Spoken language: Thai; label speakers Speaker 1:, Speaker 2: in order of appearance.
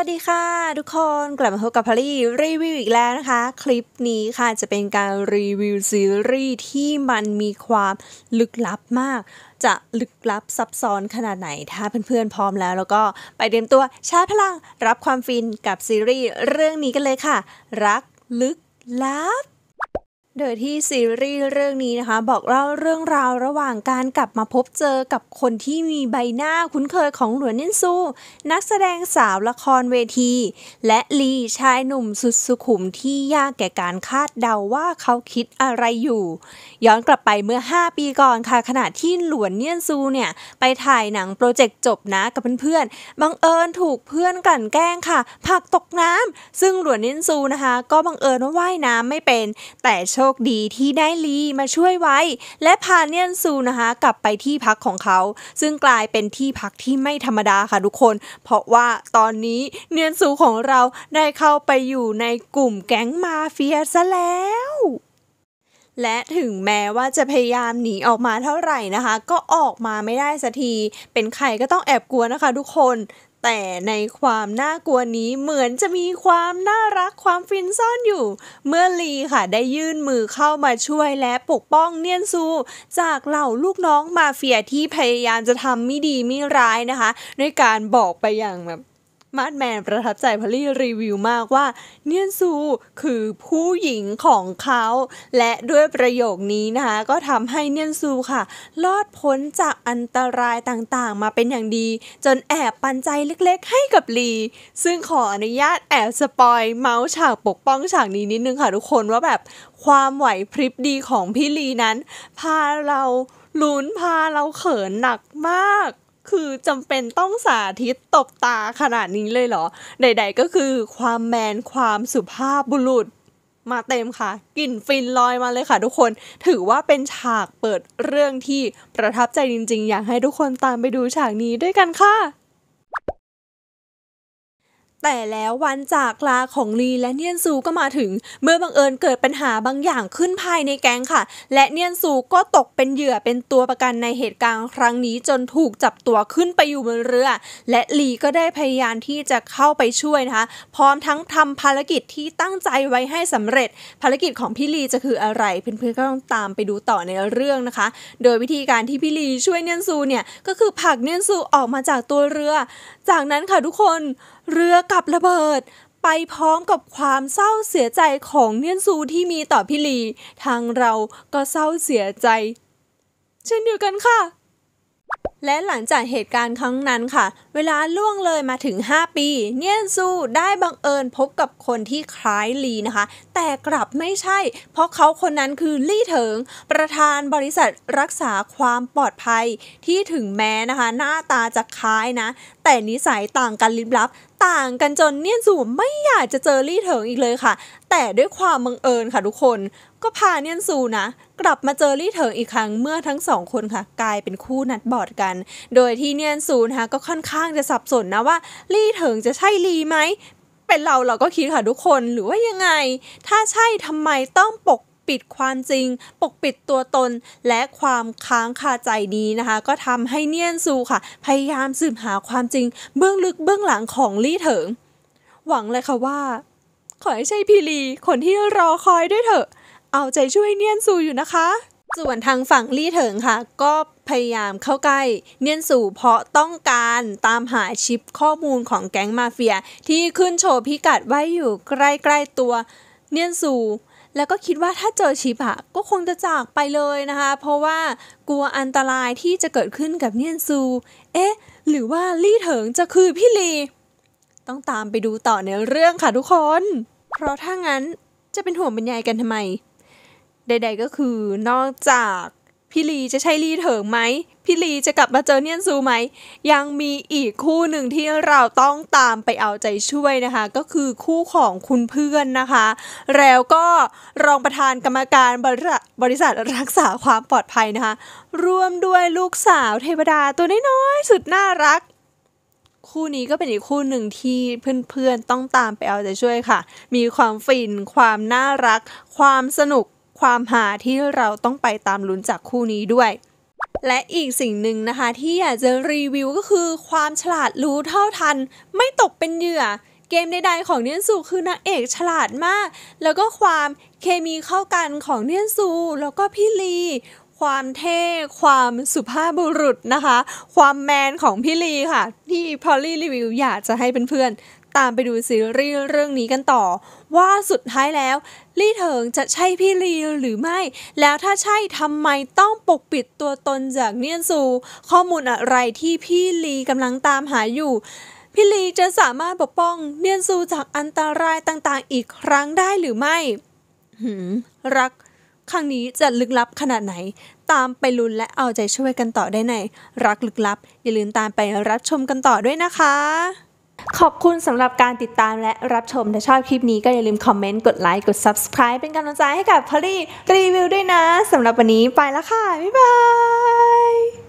Speaker 1: วัสดีค่ะทุกคนกลับมาพบกับพารีรีวิวอีกแล้วนะคะคลิปนี้ค่ะจะเป็นการรีวิวซีรีส์ที่มันมีความลึกลับมาก จะลึกลับซับซ้อนขนาดไหน ถ้าเพื่อนๆพร้อมแล้วแล้วก็ไปเตรียมตัวชาร์จพลังรับความฟินกับซีรีส์เรื่องนี้กันเลยค่ะ รักลึกลับโดยที่ซีรีส์เรื่องนี้นะคะบอกเล่าเรื่องราวระหว่างการกลับมาพบเจอกับคนที่มีใบหน้าคุ้นเคยของหลวนเนินซูนักแสดงสาวละครเวที และลีชายหนุ่มสุดสุขุมที่ยากแก่การคาดเดาว่าเขาคิดอะไรอยู่ ย้อนกลับไปเมื่อ 5 ปีก่อนค่ะขณะที่หลวนเนียนซูเนี่ยไปถ่ายหนังโปรเจกต์จบนะกับเพื่อนๆบังเอิญถูกเพื่อนกลั่นแกล้งค่ะผักตกน้ำ ซึ่งหลวนเนียนซูนะคะก็บังเอิญว่าว่ายน้ำไม่เป็น แต่โชคดีที่ได้ลีมาช่วยไว้ และพาเนียนซู นะคะกลับไปที่พักของเขา ซึ่งกลายเป็นที่พักที่ไม่ธรรมดาค่ะทุกคน เพราะว่าตอนนี้เนียนซูของเราได้เข้าไปอยู่ในกลุ่มแก๊งมาเฟียซะแล้ว และถึงแม้ว่าจะพยายามหนีออกมาเท่าไหร่นะคะ ก็ออกมาไม่ได้สักทีเป็นใครก็ต้องแอบกลัวนะคะทุกคนแต่ในความน่ากลัวนี้เหมือนจะมีความน่ารักความฟินซ่อนอยู่ เมื่อลีค่ะได้ยื่นมือเข้ามาช่วยและปกป้องเนียนซู จากเหล่าลูกน้องมาเฟียที่พยายามจะทำไม่ดีไม่ร้ายนะคะด้วยการบอกไปอย่างแบบมาร์ทแมนประทับใจพอลลี่รีวิวมากว่าเนียนซูคือผู้หญิงของเขา และด้วยประโยคนี้นะคะ ก็ทำให้เนียนซูค่ะรอดพ้นจากอันตรายต่างๆมาเป็นอย่างดี จนแอบปันใจเล็กๆให้กับลีซึ่งขออนุญาตแอบสปอยเมาส์ฉากปกป้องฉากนี้นิดนึงค่ะทุกคน ว่าแบบความไหวพริบดีของพี่ลีนั้น พาเราลุ้นพาเราเขินหนักมากคือจำเป็นต้องสาธิตตบตาขนาดนี้เลยเหรอ ใดๆก็คือความแมนความสุภาพบุรุษมาเต็มค่ะ กลิ่นฟินลอยมาเลยค่ะทุกคน ถือว่าเป็นฉากเปิดเรื่องที่ประทับใจจริงๆ อยากให้ทุกคนตามไปดูฉากนี้ด้วยกันค่ะแต่แล้ววันจากลาของลีและเนียนซูก็มาถึง เมื่อบังเอิญเกิดปัญหาบางอย่างขึ้นภายในแก๊งค่ะ และเนียนซูก็ตกเป็นเหยื่อเป็นตัวประกันในเหตุการณ์ครั้งนี้จนถูกจับตัวขึ้นไปอยู่บนเรือ และลีก็ได้พยายามที่จะเข้าไปช่วยนะคะพร้อมทั้งทำภารกิจที่ตั้งใจไว้ให้สำเร็จ ภารกิจของพี่ลีจะคืออะไรเพื่อนๆก็ต้องตามไปดูต่อในเรื่องนะคะ โดยวิธีการที่พี่ลีช่วยเนียนซูเนี่ยก็คือผลักเนียนซูออกมาจากตัวเรือ จากนั้นค่ะทุกคนเรือกับระเบิด ไปพร้อมกับความเศร้าเสียใจของเนียนซูที่มีต่อพี่ลี ทางเราก็เศร้าเสียใจ เช่นเดียวกันค่ะ และหลังจากเหตุการณ์ครั้งนั้นค่ะ เวลาล่วงเลยมาถึง 5 ปี เนียนซู ได้บังเอิญพบกับคนที่คล้ายลีนะคะ แต่กลับไม่ใช่ เพราะเขาคนนั้นคือลี่เถิง ประธานบริษัทรักษาความปลอดภัยที่ถึงแม้นะคะหน้าตาจะคล้ายนะ แต่นิสัยต่างกันลิบลับต่างกันจนเนี่ยสูไม่อยากจะเจอลี่เถิงอีกเลยค่ะ แต่ด้วยความบังเอิญค่ะทุกคน ก็พาเนี่ยสูนะ กลับมาเจอลี่เถิงอีกครั้งเมื่อทั้งสองคนค่ะ กลายเป็นคู่นัดบอดกัน โดยที่เนี่ยสูนะคะก็ค่อนข้างจะสับสนนะว่าลี่เถิงจะใช่ลีไหมเป็นเราเราก็คิดค่ะทุกคนหรือว่ายังไง ถ้าใช่ทำไมต้องปกปิดความจริง ปกปิดตัวตนและความค้างคาใจนี้นะคะ ก็ทำให้เนียนซูค่ะ พยายามสืบหาความจริง เบื้องลึกเบื้องหลังของลี่เถิงหวังเลยค่ะว่า ขอให้ใช่พีรีคนที่รอคอยด้วยเถอะ เอาใจช่วยเนียนซูอยู่นะคะ ส่วนทางฝั่งลี่เถิงค่ะ ก็พยายามเข้าใกล้ เนียนสู่เพราะต้องการตามหาชิปข้อมูลของแก๊งมาเฟีย ที่ขึ้นโชว์พิกัดไว้อยู่ใกล้ ๆตัว เนียนสู่แล้วก็คิดว่าถ้าเจอชิปอะก็คงจะจากไปเลยนะคะ เพราะว่ากลัวอันตรายที่จะเกิดขึ้นกับเนียนซู เอ๊ะ หรือว่าลี่เถิงจะคือพี่ลี ต้องตามไปดูต่อในเรื่องค่ะทุกคน เพราะถ้างั้นจะเป็นห่วงบรรยายกันทำไม ใด ๆ ก็คือนอกจากพี่ลีจะใช่ลีเถิงไหม พี่ลีจะกลับมาเจอเนียนซูไหม ยังมีอีกคู่หนึ่งที่เราต้องตามไปเอาใจช่วยนะคะ ก็คือคู่ของคุณเพื่อนนะคะ แล้วก็รองประธานกรรมการบริษัทรักษาความปลอดภัยนะคะ ร่วมด้วยลูกสาวเทวดาตัวน้อยสุดน่ารัก คู่นี้ก็เป็นอีกคู่หนึ่งที่เพื่อนๆต้องตามไปเอาใจช่วยค่ะ มีความฟินความน่ารัก ความสนุกความหาที่เราต้องไปตามลุ้นจากคู่นี้ด้วย และอีกสิ่งหนึ่งนะคะที่อยากจะรีวิวก็คือความฉลาดรู้เท่าทัน ไม่ตกเป็นเหยื่อ เกมใดๆของเนียนซูคือนางเอกฉลาดมาก แล้วก็ความเคมีเข้ากันของเนียนซูแล้วก็พี่ลีความเท่ความสุภาพบุรุษนะคะ ความแมนของพี่ลีค่ะ ที่พอลลี่รีวิวอยากจะให้เพื่อนตามไปดูซีรีส์เรื่องนี้กันต่อ ว่าสุดท้ายแล้วลี่เถิงจะใช่พี่ลีหรือไม่ แล้วถ้าใช่ทำไมต้องปกปิดตัวตนจากเนียนซู ข้อมูลอะไรที่พี่ลีกำลังตามหาอยู่พี่ลี จะสามารถปกป้องเนียนซูจากอันตรายต่างๆ อีกครั้งได้หรือไม่หืมรักครั้งนี้จะลึกลับขนาดไหน ตามไปลุ้นและเอาใจช่วยกันต่อได้ในรักลึกลับอย่าลืมตามไปรับชมกันต่อด้วยนะคะขอบคุณสำหรับการติดตามและรับชมถ้าชอบคลิปนี้ก็อย่าลืมคอมเมนต์ กดไลค์ กด subscribe เป็นกำลังใจให้กับพอลี่รีวิวด้วยนะสำหรับวันนี้ไปแล้วค่ะ บ๊ายบาย